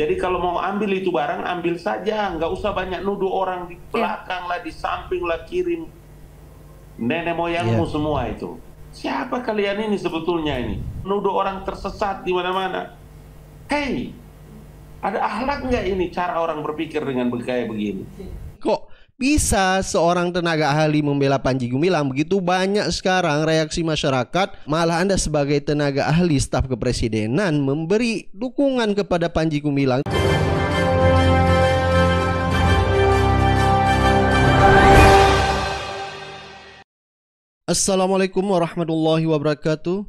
Jadi kalau mau ambil itu barang, ambil saja, nggak usah banyak nuduh orang di ya. belakang lah, di samping lah, kirim nenek moyangmu yeah. semua itu. Siapa kalian ini sebetulnya ini? Nuduh orang tersesat di mana-mana. Hei, ada ahlak nggak ini cara orang berpikir dengan bergaya begini? Ya bisa seorang tenaga ahli membela Panji Gumilang begitu banyak sekarang reaksi masyarakat malah Anda sebagai tenaga ahli staf kepresidenan memberi dukungan kepada Panji Gumilang Assalamualaikum warahmatullahi wabarakatuh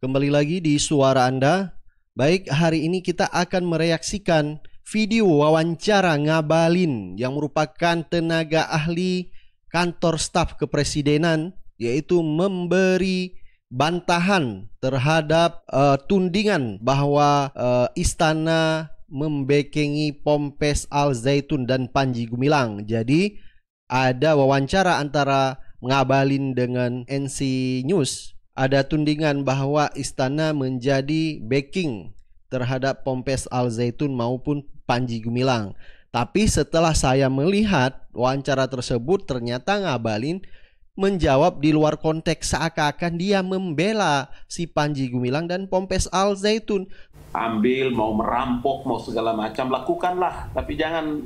Kembali lagi di suara Anda Baik hari ini kita akan mereaksikan video wawancara Ngabalin yang merupakan tenaga ahli kantor staf kepresidenan yaitu memberi bantahan terhadap uh, tundingan bahwa uh, istana membekengi Pompes Al Zaitun dan Panji Gumilang. Jadi ada wawancara antara Ngabalin dengan NC News. Ada tundingan bahwa istana menjadi backing terhadap Pompes Al Zaitun maupun Panji Gumilang. Tapi setelah saya melihat wawancara tersebut ternyata ngabalin menjawab di luar konteks seakan-akan dia membela si Panji Gumilang dan Pompes Al Zaitun. Ambil mau merampok mau segala macam lakukanlah tapi jangan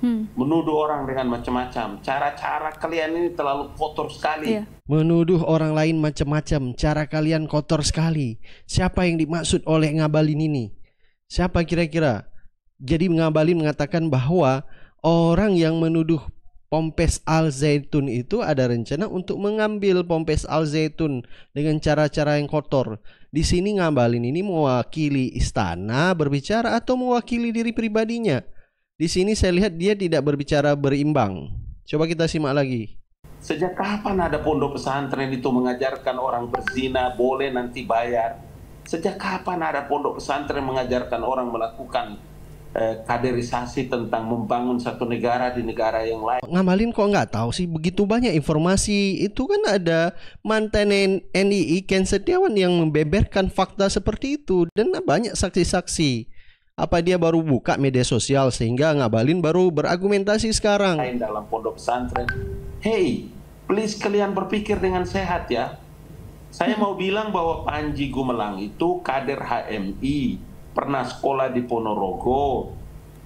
Hmm. menuduh orang dengan macam-macam. Cara-cara kalian ini terlalu kotor sekali. Yeah. Menuduh orang lain macam-macam, cara kalian kotor sekali. Siapa yang dimaksud oleh ngabalin ini? Siapa kira-kira? Jadi ngabalin mengatakan bahwa orang yang menuduh Pompes Al Zaitun itu ada rencana untuk mengambil Pompes Al Zaitun dengan cara-cara yang kotor. Di sini ngabalin ini mewakili istana berbicara atau mewakili diri pribadinya? Di sini saya lihat dia tidak berbicara berimbang. Coba kita simak lagi. Sejak kapan ada pondok pesantren itu mengajarkan orang berzina boleh nanti bayar? Sejak kapan ada pondok pesantren mengajarkan orang melakukan eh, kaderisasi tentang membangun satu negara di negara yang lain? Ngamalin kok nggak tahu sih begitu banyak informasi itu kan ada mantan NII Ken Setiawan yang membeberkan fakta seperti itu dan banyak saksi-saksi. Apa dia baru buka media sosial sehingga ngabalin baru berargumentasi sekarang? Dalam pondok pesantren, hey, please kalian berpikir dengan sehat ya. Saya mau bilang bahwa Panji Gumelang itu kader HMI, pernah sekolah di Ponorogo,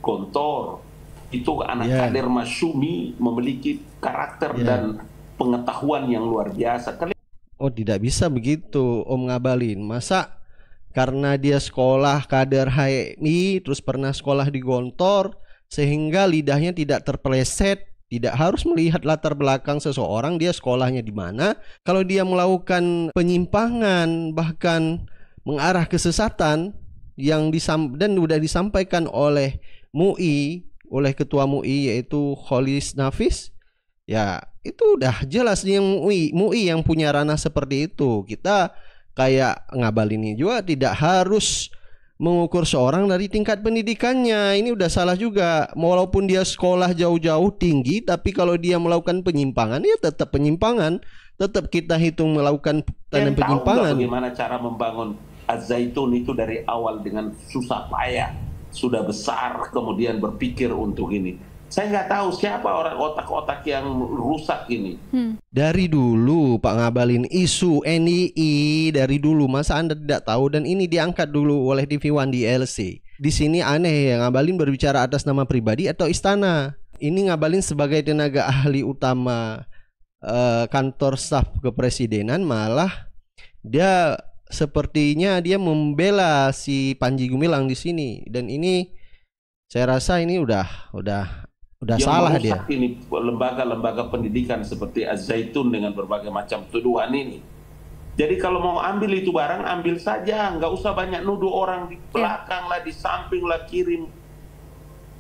Gontor. Itu anak yeah. kader Masumi memiliki karakter yeah. dan pengetahuan yang luar biasa. Kalian... Oh tidak bisa begitu Om Ngabalin. Masa karena dia sekolah kader HMI terus pernah sekolah di Gontor sehingga lidahnya tidak terpeleset tidak harus melihat latar belakang seseorang dia sekolahnya di mana kalau dia melakukan penyimpangan bahkan mengarah kesesatan yang disam dan sudah disampaikan oleh MUI oleh ketua MUI yaitu Kholis Nafis ya itu udah jelas yang MUI MUI yang punya ranah seperti itu kita kayak ngabalin ini juga tidak harus mengukur seorang dari tingkat pendidikannya. Ini udah salah juga. Walaupun dia sekolah jauh-jauh tinggi, tapi kalau dia melakukan penyimpangan, ya tetap penyimpangan. Tetap kita hitung melakukan tanda penyimpangan. bagaimana cara membangun azaitun itu dari awal dengan susah payah, sudah besar, kemudian berpikir untuk ini. Saya nggak tahu siapa orang otak-otak yang rusak ini. Hmm. Dari dulu Pak ngabalin isu NII dari dulu masa Anda tidak tahu dan ini diangkat dulu oleh TV One di LC. Di sini aneh ya ngabalin berbicara atas nama pribadi atau istana. Ini ngabalin sebagai tenaga ahli utama uh, kantor staf kepresidenan malah dia sepertinya dia membela si Panji Gumilang di sini dan ini saya rasa ini udah udah Udah yang salah dia. ini lembaga-lembaga pendidikan seperti az dengan berbagai macam tuduhan ini. Jadi kalau mau ambil itu barang, ambil saja. Nggak usah banyak nuduh orang di ya. belakang lah, di samping lah, kirim.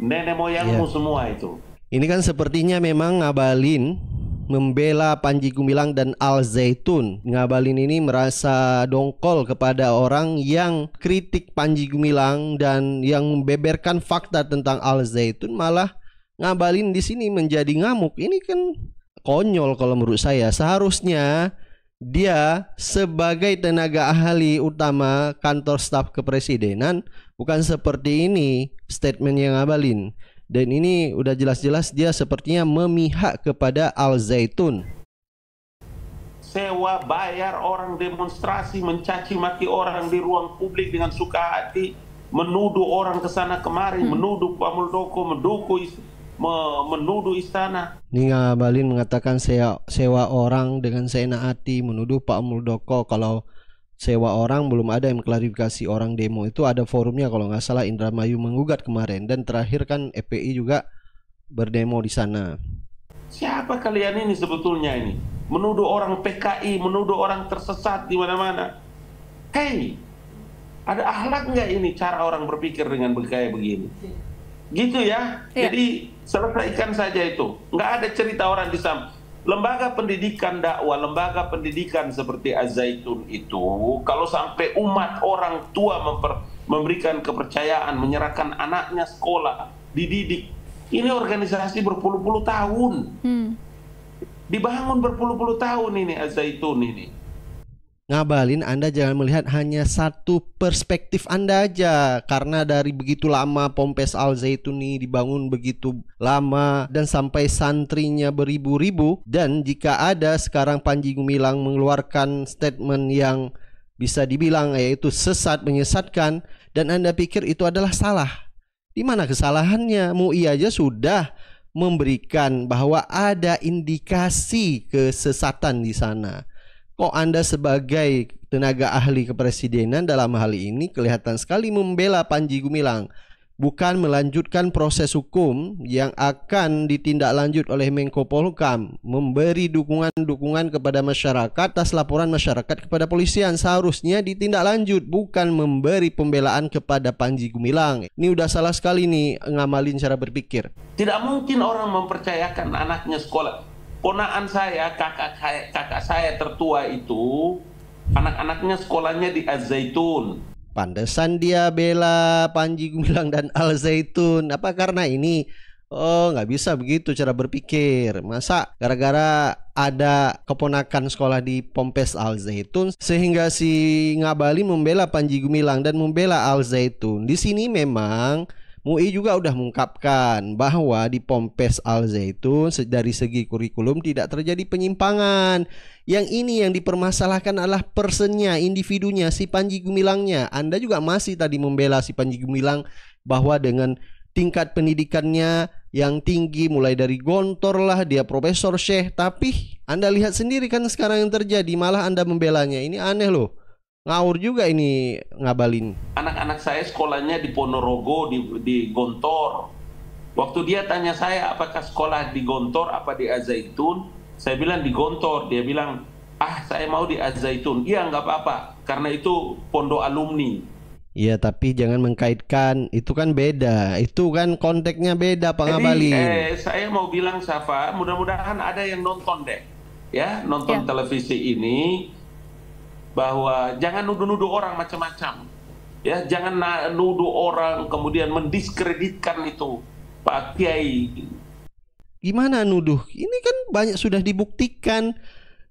Nenek moyangmu yeah. semua itu. Ini kan sepertinya memang ngabalin membela Panji Gumilang dan Al Zaitun. Ngabalin ini merasa dongkol kepada orang yang kritik Panji Gumilang dan yang membeberkan fakta tentang Al Zaitun malah ngabalin di sini menjadi ngamuk ini kan konyol kalau menurut saya seharusnya dia sebagai tenaga ahli utama kantor staf kepresidenan bukan seperti ini statement yang ngabalin dan ini udah jelas-jelas dia sepertinya memihak kepada Al Zaitun sewa bayar orang demonstrasi mencaci maki orang di ruang publik dengan suka hati menuduh orang ke sana kemari hmm. menuduh Pak Muldoko mendukung menuduh istana. Ninga Balin mengatakan sewa, sewa orang dengan seenak hati menuduh Pak Muldoko kalau sewa orang belum ada yang klarifikasi orang demo itu ada forumnya kalau nggak salah Indramayu menggugat kemarin dan terakhir kan FPI juga berdemo di sana. Siapa kalian ini sebetulnya ini? Menuduh orang PKI, menuduh orang tersesat di mana-mana. Hei, ada akhlak nggak ini cara orang berpikir dengan bergaya begini? gitu ya. Yeah. Jadi selesaikan saja itu. Nggak ada cerita orang di sana. Lembaga pendidikan dakwah, lembaga pendidikan seperti Azaitun itu, kalau sampai umat orang tua memper, memberikan kepercayaan, menyerahkan anaknya sekolah, dididik, ini organisasi berpuluh-puluh tahun. Hmm. Dibangun berpuluh-puluh tahun ini Azaitun ini ngabalin Anda jangan melihat hanya satu perspektif Anda aja karena dari begitu lama Pompes Al zaitun ini dibangun begitu lama dan sampai santrinya beribu-ribu dan jika ada sekarang Panji Gumilang mengeluarkan statement yang bisa dibilang yaitu sesat menyesatkan dan Anda pikir itu adalah salah di mana kesalahannya MUI aja sudah memberikan bahwa ada indikasi kesesatan di sana kok Anda sebagai tenaga ahli kepresidenan dalam hal ini kelihatan sekali membela Panji Gumilang bukan melanjutkan proses hukum yang akan ditindaklanjut oleh Menko Polhukam memberi dukungan-dukungan kepada masyarakat atas laporan masyarakat kepada polisian seharusnya ditindaklanjut bukan memberi pembelaan kepada Panji Gumilang ini udah salah sekali nih ngamalin cara berpikir tidak mungkin orang mempercayakan anaknya sekolah Ponaan saya, kakak saya, kakak saya tertua itu anak-anaknya sekolahnya di Al zaitun Pandesan dia bela Panji Gumilang dan Al Zaitun. Apa karena ini Oh nggak bisa begitu cara berpikir Masa gara-gara ada keponakan sekolah di Pompes Al Zaitun Sehingga si Ngabali membela Panji Gumilang dan membela Al Zaitun Di sini memang MUI juga sudah mengungkapkan bahwa di Pompes Al Zaitun dari segi kurikulum tidak terjadi penyimpangan. Yang ini yang dipermasalahkan adalah persennya, individunya, si Panji Gumilangnya. Anda juga masih tadi membela si Panji Gumilang bahwa dengan tingkat pendidikannya yang tinggi mulai dari gontor lah dia profesor syekh tapi Anda lihat sendiri kan sekarang yang terjadi malah Anda membelanya ini aneh loh ngawur juga ini ngabalin. Anak-anak saya sekolahnya di Ponorogo, di, di Gontor. Waktu dia tanya saya apakah sekolah di Gontor apa di Azaitun, saya bilang di Gontor. Dia bilang, ah saya mau di Azaitun. Iya nggak apa-apa, karena itu pondok alumni. Iya tapi jangan mengkaitkan, itu kan beda, itu kan konteksnya beda Pak Jadi, Eh, saya mau bilang Safa, mudah-mudahan ada yang nonton deh. Ya, nonton ya. televisi ini, bahwa jangan nuduh-nuduh orang macam-macam. Ya, jangan nuduh orang kemudian mendiskreditkan itu Pak Kiai. Gimana nuduh? Ini kan banyak sudah dibuktikan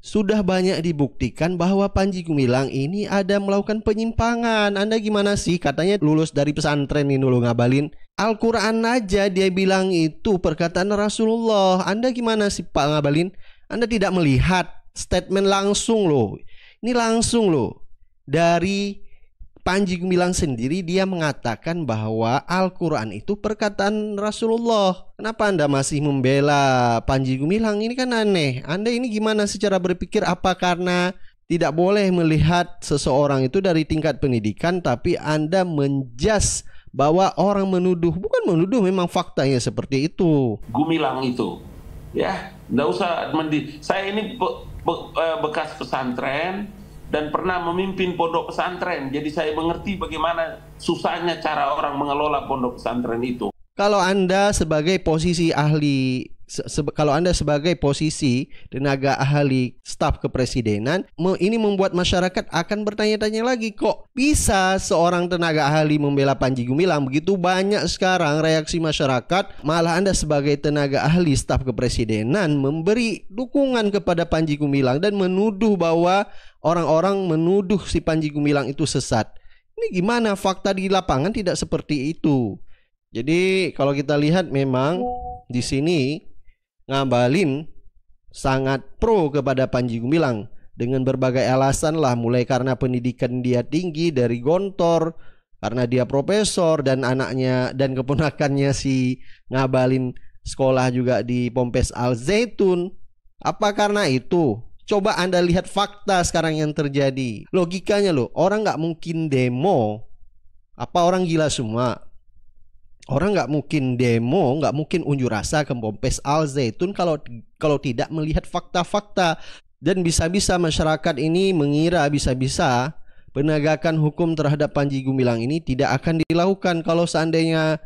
sudah banyak dibuktikan bahwa Panji Gumilang ini ada melakukan penyimpangan. Anda gimana sih? Katanya lulus dari pesantren ini dulu ngabalin. Al-Quran aja dia bilang itu perkataan Rasulullah. Anda gimana sih Pak ngabalin? Anda tidak melihat statement langsung loh. Ini langsung loh dari Panji Gumilang sendiri dia mengatakan bahwa Al-Quran itu perkataan Rasulullah. Kenapa Anda masih membela Panji Gumilang? Ini kan aneh. Anda ini gimana secara berpikir? Apa karena tidak boleh melihat seseorang itu dari tingkat pendidikan tapi Anda menjas bahwa orang menuduh. Bukan menuduh, memang faktanya seperti itu. Gumilang itu. Ya, nggak usah mendi. Saya ini be, uh, bekas pesantren dan pernah memimpin pondok pesantren. Jadi saya mengerti bagaimana susahnya cara orang mengelola pondok pesantren itu. Kalau Anda sebagai posisi ahli se kalau Anda sebagai posisi tenaga ahli staf kepresidenan, ini membuat masyarakat akan bertanya-tanya lagi kok bisa seorang tenaga ahli membela Panji Gumilang begitu banyak sekarang reaksi masyarakat, malah Anda sebagai tenaga ahli staf kepresidenan memberi dukungan kepada Panji Gumilang dan menuduh bahwa orang-orang menuduh si Panji Gumilang itu sesat. Ini gimana fakta di lapangan tidak seperti itu. Jadi kalau kita lihat memang di sini Ngabalin sangat pro kepada Panji Gumilang dengan berbagai alasan lah mulai karena pendidikan dia tinggi dari Gontor karena dia profesor dan anaknya dan keponakannya si Ngabalin sekolah juga di Pompes Al Zaitun apa karena itu coba anda lihat fakta sekarang yang terjadi logikanya loh orang nggak mungkin demo apa orang gila semua orang nggak mungkin demo, nggak mungkin unjuk rasa ke Pompes Al Zaitun kalau kalau tidak melihat fakta-fakta dan bisa-bisa masyarakat ini mengira bisa-bisa penegakan hukum terhadap Panji Gumilang ini tidak akan dilakukan kalau seandainya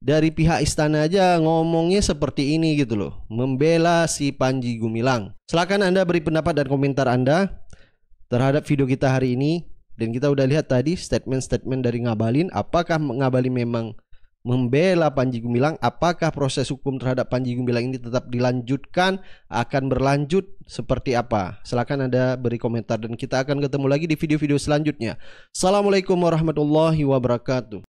dari pihak istana aja ngomongnya seperti ini gitu loh membela si Panji Gumilang. Silakan Anda beri pendapat dan komentar Anda terhadap video kita hari ini dan kita udah lihat tadi statement-statement dari Ngabalin apakah Ngabalin memang membela Panji Gumilang. Apakah proses hukum terhadap Panji Gumilang ini tetap dilanjutkan? Akan berlanjut seperti apa? Silahkan Anda beri komentar dan kita akan ketemu lagi di video-video selanjutnya. Assalamualaikum warahmatullahi wabarakatuh.